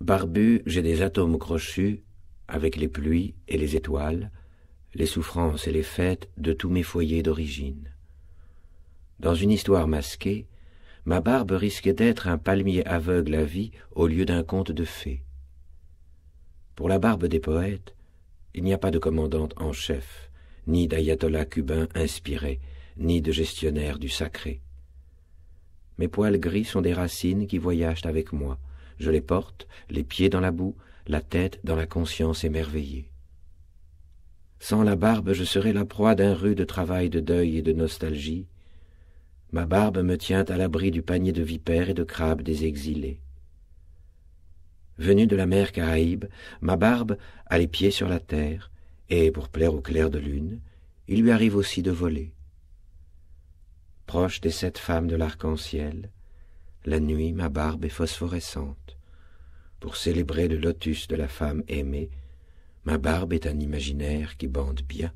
Barbu, j'ai des atomes crochus, avec les pluies et les étoiles, les souffrances et les fêtes de tous mes foyers d'origine. Dans une histoire masquée, ma barbe risquait d'être un palmier aveugle à vie au lieu d'un conte de fées. Pour la barbe des poètes, il n'y a pas de commandante en chef, ni d'ayatollah cubain inspiré, ni de gestionnaire du sacré. Mes poils gris sont des racines qui voyagent avec moi, je les porte, les pieds dans la boue, la tête dans la conscience émerveillée. Sans la barbe, je serai la proie d'un rude travail de deuil et de nostalgie. Ma barbe me tient à l'abri du panier de vipères et de crabes des exilés. Venue de la mer Caraïbe, ma barbe a les pieds sur la terre, et pour plaire au clair de lune, il lui arrive aussi de voler. Proche des sept femmes de l'arc-en-ciel, la nuit, ma barbe est phosphorescente. Pour célébrer le lotus de la femme aimée, ma barbe est un imaginaire qui bande bien.